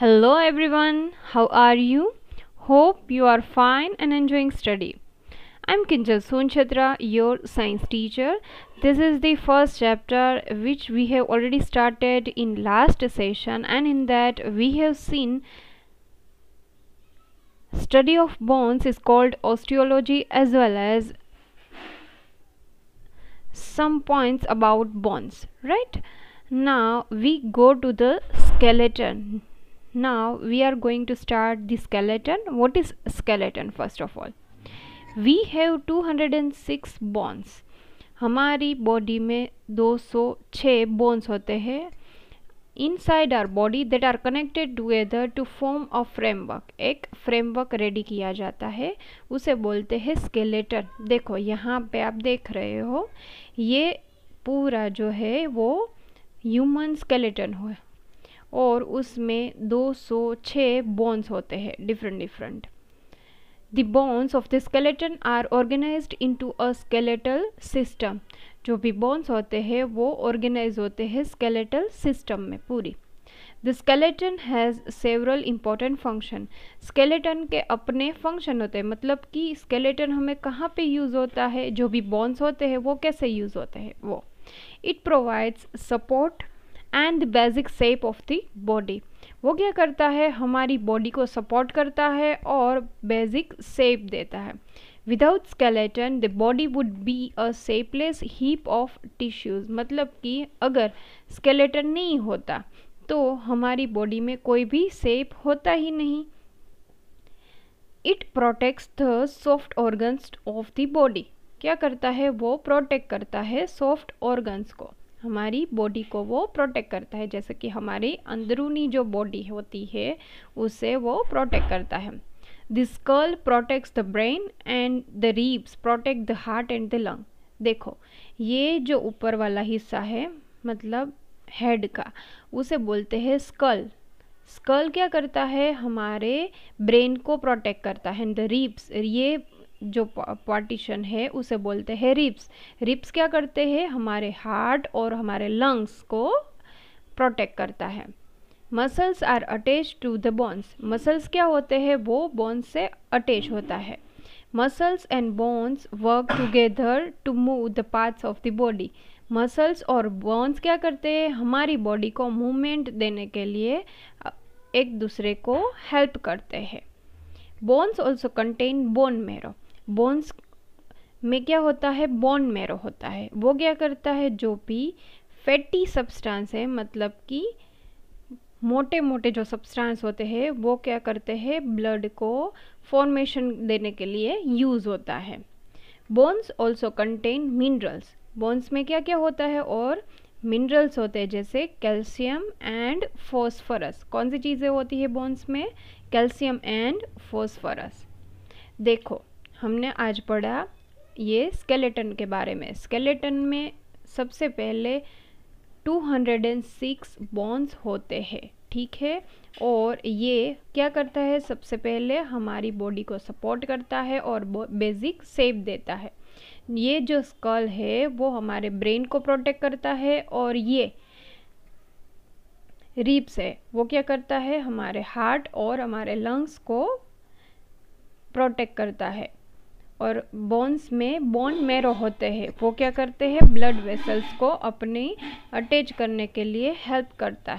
Hello everyone, how are you? Hope you are fine and enjoying study. I'm Kinjal Sonchatra, your science teacher. This is the first chapter which we have already started in last session and in that we have seen study of bones is called osteology as well as some points about bones, right? Now we go to the skeleton. now we are going to start the skeleton what is skeleton first of all we have 206 bones हमारी body में 206 bones होते हैं side are body that are connected together to form a framework एक framework ready किया जाता है उसे बोलते हैं स्केलेटन देखो यहाँ पे आप देख रहे हो ये पूरा जो है वो ह्यूमन स्केलेटन हो और उसमें 206 बोन्स होते हैं different different the bones of the skeleton are into a skeletal system जो भी बोन्स होते हैं वो ऑर्गेनाइज होते हैं स्केलेटल सिस्टम में पूरी the skeleton has several important function skeleton के अपने फंक्शन होते हैं मतलब कि स्केलेटन हमें कहाँ पे यूज़ होता है जो भी बॉन्स होते हैं वो कैसे यूज़ होते हैं वो it provides support and the basic shape of the body वो क्या करता है हमारी बॉडी को सपोर्ट करता है और बेसिक शेप देता है without skeleton the body would be a shapeless heap of tissues मतलब कि अगर स्केलेटन नहीं होता तो हमारी बॉडी में कोई भी शेप होता ही नहीं it protects the soft organs of the body क्या करता है वो प्रोटेक्ट करता है सॉफ्ट ऑर्गन्स को हमारी बॉडी को वो प्रोटेक्ट करता है जैसे कि हमारी अंदरूनी जो बॉडी होती है उसे वो प्रोटेक्ट करता है this curl protects the brain and the ribs protect the heart and the lung देखो ये जो ऊपर वाला हिस्सा है मतलब हेड का उसे बोलते हैं स्कल स्कल क्या करता है हमारे ब्रेन को प्रोटेक्ट करता है एंड द रीब्स ये जो पार्टीशन है उसे बोलते हैं रिप्स रिप्स क्या करते हैं हमारे हार्ट और हमारे लंग्स को प्रोटेक्ट करता है muscles are attach to the bones muscles क्या होते हैं वो बोन्स से अटैच होता है muscles and bones work together to move the parts of the body muscles और बोन्स क्या करते हैं हमारी बॉडी को मूवमेंट देने के लिए एक दूसरे को हेल्प करते हैं bones also contain bone marrow bones में क्या होता है बोन मेरो होता है वो क्या करता है जो भी फैटी सब्सटेंस है मतलब कि मोटे मोटे जो सब्सटेंस होते हैं वो क्या करते हैं ब्लड को फॉर्मेशन देने के लिए यूज़ होता है bones also contain minerals bones में क्या क्या होता है और मिनरल्स होते हैं जैसे कैल्शियम एंड फॉस्फरस कौन सी चीज़ें होती है बोन्स में कैल्शियम एंड फॉस्फरस देखो हमने आज पढ़ा ये स्केलेटन के बारे में स्केलेटन में सबसे पहले 206 बॉन्स होते हैं ठीक है और ये क्या करता है सबसे पहले हमारी बॉडी को सपोर्ट करता है और बेसिक सेप देता है ये जो स्कल है वो हमारे ब्रेन को प्रोटेक्ट करता है और ये रिप्स है वो क्या करता है हमारे हार्ट और हमारे लंग्स को प्रोटेक्ट करता है और बोन्स में बोन मेरो होते हैं वो क्या करते हैं ब्लड वेसल्स को अपनी अटैच करने के लिए हेल्प करता है